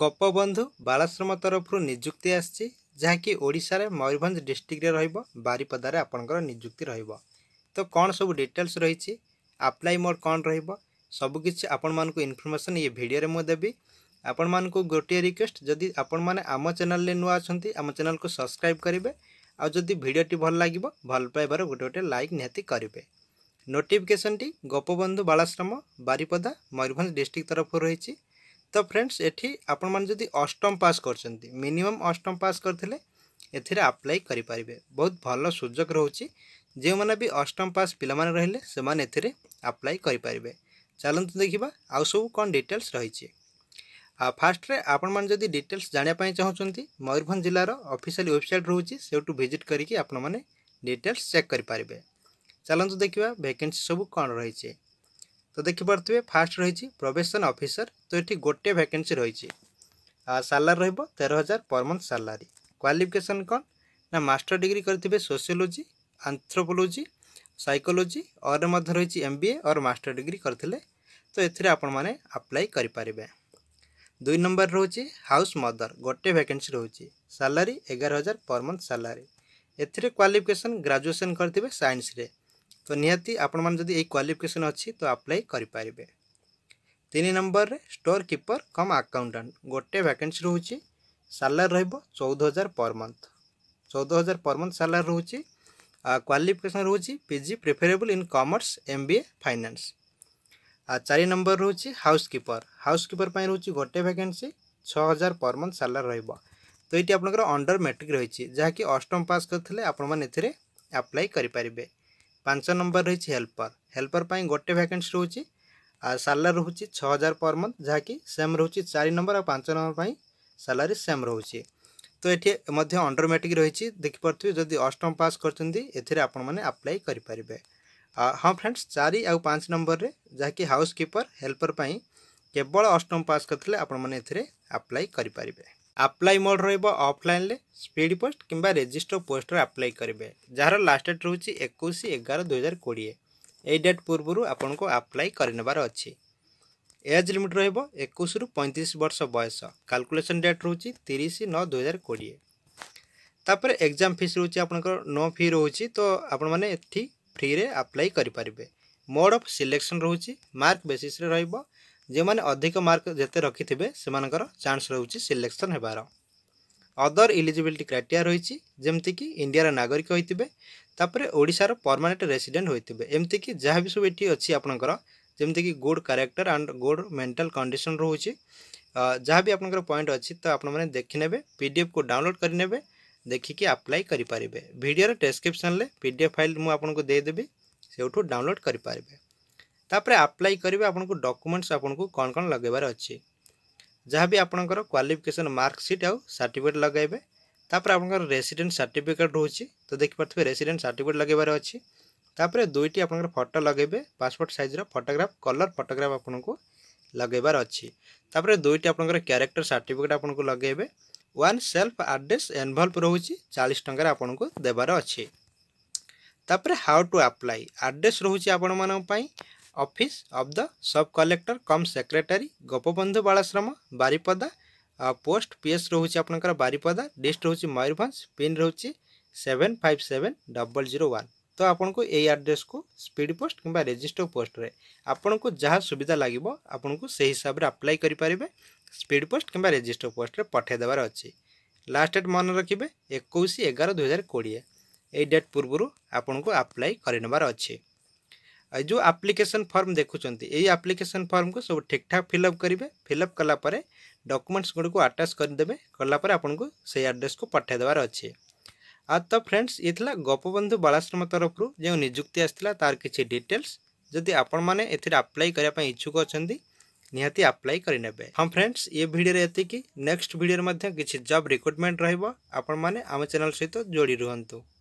ଗୋପବନ୍ଧୁ ବାଳାଶ୍ରମ ତରଫରୁ ନିଯୁକ୍ତି ଆସିଛି ଯାହାକି ଓଡ଼ିଶାରେ ମୟୂରଭଞ୍ଜ ଡିଷ୍ଟ୍ରିକ୍ଟରେ ରହିବ ବାରିପଦାରେ ଆପଣଙ୍କର ନିଯୁକ୍ତି ରହିବ ତ କ'ଣ ସବୁ ଡିଟେଲ୍ସ ରହିଛି ଆପ୍ଲାଏ ମୋଡ଼ କ'ଣ ରହିବ ସବୁକିଛି ଆପଣମାନଙ୍କୁ ଇନଫର୍ମେସନ୍ ଏ ଭିଡ଼ିଓରେ ମୁଁ ଦେବି ଆପଣମାନଙ୍କୁ ଗୋଟିଏ ରିକ୍ୱେଷ୍ଟ ଯଦି ଆପଣମାନେ ଆମ ଚ୍ୟାନେଲରେ ନୂଆ ଅଛନ୍ତି ଆମ ଚ୍ୟାନେଲକୁ ସବସ୍କ୍ରାଇବ୍ କରିବେ ଆଉ ଯଦି ଭିଡ଼ିଓଟି ଭଲ ଲାଗିବ ଭଲ ପାଇବାର ଗୋଟେ ଗୋଟେ ଲାଇକ୍ ନିହାତି କରିବେ ନୋଟିଫିକେସନ୍ଟି ଗୋପବନ୍ଧୁ ବାଳାଶ୍ରମ ବାରିପଦା ମୟୂରଭଞ୍ଜ ଡିଷ୍ଟ୍ରିକ୍ଟ ତରଫରୁ ରହିଛି তো ଫ୍ରେଣ୍ଡସ୍ ଏଠି ଆପଣମାନେ ଯଦି ଅଷ୍ଟମ ପାସ୍ କରିଛନ୍ତି ମିନିମମ୍ ଅଷ୍ଟମ ପାସ୍ କରିଥିଲେ ଏଥିରେ ଆପ୍ଲାଏ କରିପାରିବେ ବହୁତ ଭଲ ସୁଯୋଗ ରହୁଛି ଯେଉଁମାନେ ବି ଅଷ୍ଟମ ପାସ୍ ପିଲାମାନେ ରହିଲେ ସେମାନେ ଏଥିରେ ଆପ୍ଲାଏ କରିପାରିବେ ଚାଲନ୍ତୁ ଦେଖିବା ଆଉ ସବୁ କ'ଣ ଡିଟେଲ୍ସ ରହିଛି ଆଉ ଫାର୍ଷ୍ଟରେ ଆପଣମାନେ ଯଦି ଡିଟେଲ୍ସ ଜାଣିବା ପାଇଁ ଚାହୁଁଛନ୍ତି ମୟୂରଭଞ୍ଜ ଜିଲ୍ଲାର ଅଫିସିଆଲ ୱେବସାଇଟ୍ ରହୁଛି ସେଇଠୁ ଭିଜିଟ୍ କରିକି ଆପଣମାନେ ଡିଟେଲ୍ସ ଚେକ୍ କରିପାରିବେ ଚାଲନ୍ତୁ ଦେଖିବା ଭେକେନ୍ସି ସବୁ କ'ଣ ରହିଛି তো দেখিপারে ফার্স্ট রয়েছে প্রবেশন অফিসর তো এটি গোটে ভ্যাকেন্সি রয়েছে সালার রহব তের হাজার পর মন্থ সালারি କ୍ୱାଲିଫିକେସନ୍ କ'ଣ ନା ମାଷ୍ଟର ଡିଗ୍ରୀ କରିଥିବେ ସୋସିଓଲୋଜି ଆନ୍ଥ୍ରୋପୋଲୋଜି ସାଇକୋଲୋଜି ଅର୍ ମଧ୍ୟ ରହିଛି M B A or master degree କରିଥିଲେ ତ ଏଥିରେ ଆପଣମାନେ ଆପ୍ଲାଏ କରିପାରିବେ ଦୁଇ ନମ୍ବର ରହୁଛି ହାଉସ୍ ମଦର ଗୋଟେ ଭ୍ୟାକେନ୍ସି ରହୁଛି ସାଲାରୀ ଏଗାର ହଜାର ପର୍ ମନ୍ଥ ସାଲାରୀ ଏଥିରେ କ୍ୱାଲିଫିକେସନ୍ ଗ୍ରାଜୁଏସନ୍ କରିଥିବେ ସାଇନ୍ସରେ তো ନିହାତି ଆପଣମାନେ ଯଦି ଏଇ କ୍ୱାଲିଫିକେସନ୍ ଅଛି ତ ଆପ୍ଲାଏ କରିପାରିବେ ତିନି ନମ୍ବରରେ ଷ୍ଟୋର୍ କିପର କମ୍ ଆକାଉଣ୍ଟାଣ୍ଟ ଗୋଟେ ଭ୍ୟାକେନ୍ସି ରହୁଛି ସାଲାରୀ ରହିବ ଚଉଦ ହଜାର ପର୍ ମନ୍ଥ ଚଉଦ ହଜାର ପର୍ ମନ୍ଥ ସାଲାରୀ ରହୁଛି କ୍ୱାଲିଫିକେସନ୍ ରହୁଛି PG preferable in commerce M B A finance ଆଉ ଚାରି ନମ୍ବର ରହୁଛି ହାଉସ୍ କିପର ହାଉସ୍ କିପର ପାଇଁ ରହୁଛି ଗୋଟେ ଭ୍ୟାକେନ୍ସି ଛଅ ହଜାର ପର୍ ମନ୍ଥ ସାଲାରୀ ରହିବ ତ ଏଇଟି ଆପଣଙ୍କର ଅଣ୍ଡର ମେଟ୍ରିକ୍ ରହିଛି ଯାହାକି ଅଷ୍ଟମ ପାସ୍ କରିଥିଲେ ଆପଣମାନେ ଏଥିରେ ଆପ୍ଲାଏ କରିପାରିବେ ପାଞ୍ଚ ନମ୍ବର ରହିଛି ହେଲ୍ପର ହେଲ୍ପର ପାଇଁ ଗୋଟେ ଭ୍ୟାକେନ୍ସି ରହୁଛି আর স্যালারি রয়েছে ছ হাজার পর মন্থ যা কি সেম রয়েছে চারি নম্বর আর পাঁচ নম্বর পাই স্যালারি সেম রয়েছে তো এটি মধ্যে অন্ডর ম্যাট্রিক রয়েছে দেখিপারে যদি অষ্টম পাস করছেন এতে আপনার আপ্লাই করে পারে হ্যাঁ ফ্রেন্ডস চারি আউ পাঁচ নম্বরের যা কি হাউসকিপর হেল্পর পাই কেবল অষ্টম পাস করলে আপনার এতে আপ্লাই করে পারে ଆପ୍ଲାଏ ମୋଡ଼ ରହିବ ଅଫ୍ଲାଇନ୍ରେ ସ୍ପିଡ଼୍ ପୋଷ୍ଟ କିମ୍ବା ରେଜିଷ୍ଟର ପୋଷ୍ଟରେ ଆପ୍ଲାଏ କରିବେ ଯାହାର ଲାଷ୍ଟ ଡେଟ୍ ରହୁଛି ଏକୋଇଶ ଏଗାର ଦୁଇହଜାର କୋଡ଼ିଏ ଏହି ଡେଟ୍ ପୂର୍ବରୁ ଆପଣଙ୍କୁ ଆପ୍ଲାଏ କରିନେବାର ଅଛି ଏଜ୍ ଲିମିଟ୍ ରହିବ ଏକୋଇଶରୁ ପଇଁତିରିଶ ବର୍ଷ ବୟସ କାଲକୁଲେସନ୍ ଡେଟ୍ ରହୁଛି ତିରିଶ ନଅ ଦୁଇହଜାର କୋଡ଼ିଏ ତାପରେ ଏକ୍ଜାମ୍ ଫିସ୍ ରହୁଛି ଆପଣଙ୍କର ନୋ ଫି ରହୁଛି ତ ଆପଣମାନେ ଏଠି ଫ୍ରିରେ ଆପ୍ଲାଏ କରିପାରିବେ ମୋଡ଼ ଅଫ୍ ସିଲେକ୍ସନ୍ ରହୁଛି ମାର୍କ ବେସିସ୍ରେ ରହିବ ଯେଉଁମାନେ ଅଧିକ ମାର୍କ ଯେତେ ରଖିଥିବେ ସେମାନଙ୍କର ଚାନ୍ସ ରହୁଛି ସିଲେକ୍ସନ୍ ହେବାର ଅଦର ଇଲିଜିବିଲିଟି କ୍ରାଇଟେରିଆ ରହିଛି ଯେମିତିକି ଇଣ୍ଡିଆର ନାଗରିକ ହୋଇଥିବେ ତାପରେ ଓଡ଼ିଶାର ପରମାନେଣ୍ଟ ରେସିଡେଣ୍ଟ ହୋଇଥିବେ ଏମିତିକି ଯାହା ବି ସବୁ ଏଠି ଅଛି ଆପଣଙ୍କର ଯେମିତିକି good character and good mental condition ରହୁଛି ଯାହା ବି ଆପଣଙ୍କର ପଏଣ୍ଟ ଅଛି ତ ଆପଣମାନେ ଦେଖିନେବେ ପିଡ଼ିଏଫ୍କୁ ଡାଉନଲୋଡ଼୍ କରିନେବେ ଦେଖିକି ଆପ୍ଲାଏ କରିପାରିବେ ଭିଡ଼ିଓର ଡେସ୍କ୍ରିପ୍ସନ୍ରେ ପି ଡି ଏଫ୍ ଫାଇଲ୍ ମୁଁ ଆପଣଙ୍କୁ ଦେଇଦେବି ସେଇଠୁ ଡାଉନଲୋଡ଼୍ କରିପାରିବେ তাপরে ଆପ୍ଲାଏ କରିବେ ଆପଣଙ୍କୁ ଡକୁମେଣ୍ଟସ୍ ଆପଣଙ୍କୁ କ'ଣ କ'ଣ ଲଗାଇବାର ଅଛି ଯାହା ବି ଆପଣଙ୍କର କ୍ୱାଲିଫିକେସନ୍ ମାର୍କସିଟ୍ ଆଉ ସାର୍ଟିଫିକେଟ୍ ଲଗାଇବେ ତାପରେ ଆପଣଙ୍କର ରେସିଡେଣ୍ଟ ସାର୍ଟିଫିକେଟ୍ ରହୁଛି ତ ଦେଖିପାରୁଥିବେ ରେସିଡେଣ୍ଟ ସାର୍ଟିଫିକେଟ୍ ଲଗାଇବାର ଅଛି ତାପରେ ଦୁଇଟି ଆପଣଙ୍କର ଫଟୋ ଲଗାଇବେ ପାସପୋର୍ଟ ସାଇଜ୍ର ଫଟୋଗ୍ରାଫ କଲର୍ ଫଟୋଗ୍ରାଫ ଆପଣଙ୍କୁ ଲଗାଇବାର ଅଛି ତାପରେ ଦୁଇଟି ଆପଣଙ୍କର କ୍ୟାରେକ୍ଟର ସାର୍ଟିଫିକେଟ୍ ଆପଣଙ୍କୁ ଲଗାଇବେ ୱାନ୍ ସେଲ୍ଫ ଆଡ୍ରେସ୍ ଏନଭଲ୍ଭ ରହୁଛି ଚାଳିଶ ଟଙ୍କାରେ ଆପଣଙ୍କୁ ଦେବାର ଅଛି ତାପରେ ହାଉ ଟୁ ଆପ୍ଲାଏ ଆଡ୍ରେସ୍ ରହୁଛି ଆପଣମାନଙ୍କ ପାଇଁ office of the sub collector cum secretary Gopabandhu Balashram Baripada post PS ରହୁଛି ଆପଣଙ୍କର ବାରିପଦା ଡିଷ୍ଟ୍ ରହୁଛି ମୟୂରଭଞ୍ଜ ପିନ୍ ରହୁଛି seven five seven double zero one ତ ଆପଣଙ୍କୁ ଏଇ ଆଡ୍ରେସ୍କୁ ସ୍ପିଡ୍ ପୋଷ୍ଟ କିମ୍ବା ରେଜିଷ୍ଟର ପୋଷ୍ଟରେ ଆପଣଙ୍କୁ ଯାହା ସୁବିଧା ଲାଗିବ ଆପଣଙ୍କୁ ସେହି ହିସାବରେ ଆପ୍ଲାଏ କରିପାରିବେ ସ୍ପିଡ୍ ପୋଷ୍ଟ କିମ୍ବା ରେଜିଷ୍ଟର ପୋଷ୍ଟରେ ପଠାଇ ଦେବାର ଅଛି ଲାଷ୍ଟ ଡେଟ୍ ମନେ ରଖିବେ ଏକୋଇଶ ଏଗାର ଦୁଇହଜାର କୋଡ଼ିଏ ଏଇ ଡେଟ୍ ପୂର୍ବରୁ ଆପଣଙ୍କୁ ଆପ୍ଲାଏ କରିନେବାର ଅଛି जो आप्लिकेसन फर्म देखुं यही आप्लिकेसन फर्म को सब ठीक ठाक फिलअप करेंगे फिलअप कलापर डकुमेंट्स गुडक को आटाच करदे कलापर आपन को से आड्रेस को पठाईदेवार अच्छे आ तो फ्रेंड्स ये गोपबंधु बालाश्रम तरफ जो निजुक्ति आसाला तार किसी डिटेल्स जदि आपण मैंने आप्लाय करने इच्छुक अच्छा निहाती आप्लाय करे हाँ फ्रेंड्स ये भिडियो ये नेक्स्ट भिडियो किसी जब रिक्रुटमेंट रोप चेल सहित जोड़ी रुहतु